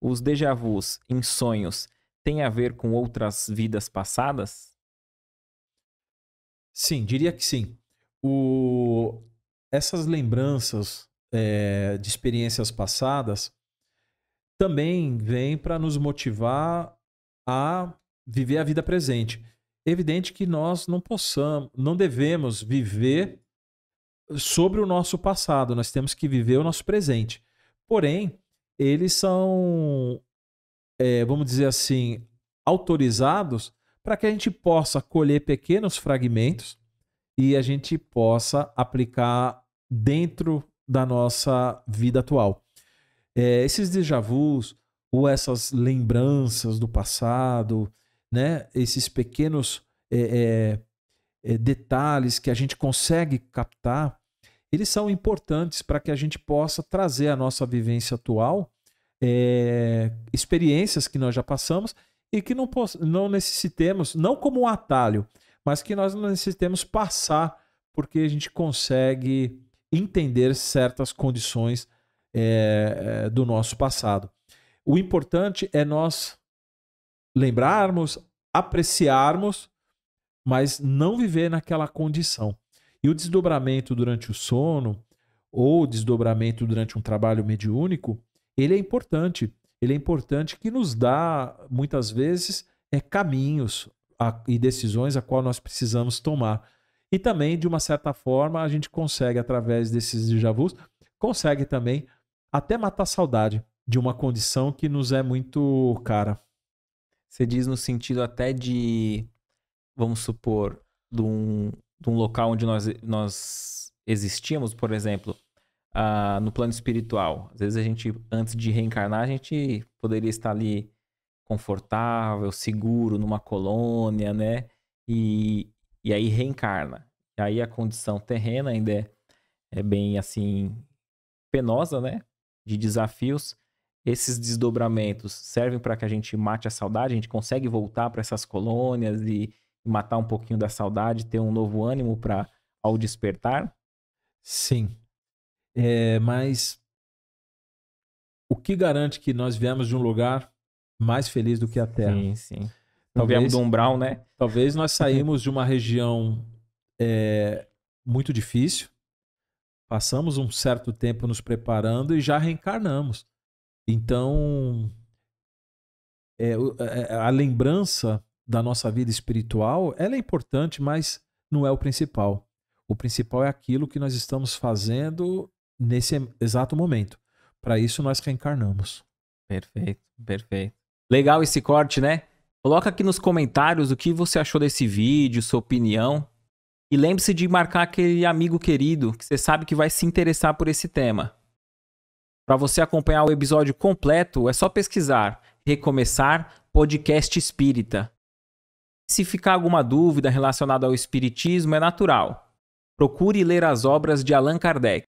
os déjà vus em sonhos têm a ver com outras vidas passadas? Sim, diria que sim. O... Essas lembranças é, de experiências passadas também vêm para nos motivar a viver a vida presente. É evidente que nós não possamos, não devemos viver sobre o nosso passado, nós temos que viver o nosso presente. Porém, eles são, é, vamos dizer assim, autorizados para que a gente possa colher pequenos fragmentos e a gente possa aplicar dentro da nossa vida atual. É, esses déjà vus ou essas lembranças do passado, né? esses pequenos é, é, é detalhes que a gente consegue captar, eles são importantes para que a gente possa trazer a nossa vivência atual, é, experiências que nós já passamos e que não, não necessitemos, não como um atalho, mas que nós não necessitemos passar, porque a gente consegue entender certas condições é, do nosso passado. O importante é nós lembrarmos, apreciarmos, mas não viver naquela condição. E o desdobramento durante o sono ou o desdobramento durante um trabalho mediúnico, ele é importante. Ele é importante que nos dá, muitas vezes, é, caminhos a, e decisões a qual nós precisamos tomar. E também, de uma certa forma, a gente consegue, através desses déjà vu consegue também até matar saudade de uma condição que nos é muito cara. Você diz no sentido até de, vamos supor, de um, de um local onde nós, nós existíamos, por exemplo, uh, no plano espiritual. Às vezes a gente, antes de reencarnar, a gente poderia estar ali confortável, seguro, numa colônia, né? E, e aí reencarna. E aí a condição terrena ainda é, é bem assim penosa, né? De desafios. Esses desdobramentos servem para que a gente mate a saudade, a gente consegue voltar para essas colônias e, matar um pouquinho da saudade, ter um novo ânimo para ao despertar? Sim. É, mas o que garante que nós viemos de um lugar mais feliz do que a Terra? Sim, sim. Talvez, viemos do umbral, né? Talvez nós saímos de uma região é, muito difícil, passamos um certo tempo nos preparando e já reencarnamos. Então, é, é a lembrança da nossa vida espiritual, ela é importante, mas não é o principal. O principal é aquilo que nós estamos fazendo nesse exato momento. Para isso nós reencarnamos. Perfeito, perfeito. Legal esse corte, né? Coloca aqui nos comentários o que você achou desse vídeo, sua opinião. E lembre-se de marcar aquele amigo querido que você sabe que vai se interessar por esse tema. Para você acompanhar o episódio completo, é só pesquisar Recomeçar Podcast Espírita se ficar alguma dúvida relacionada ao Espiritismo, é natural. Procure ler as obras de Allan Kardec.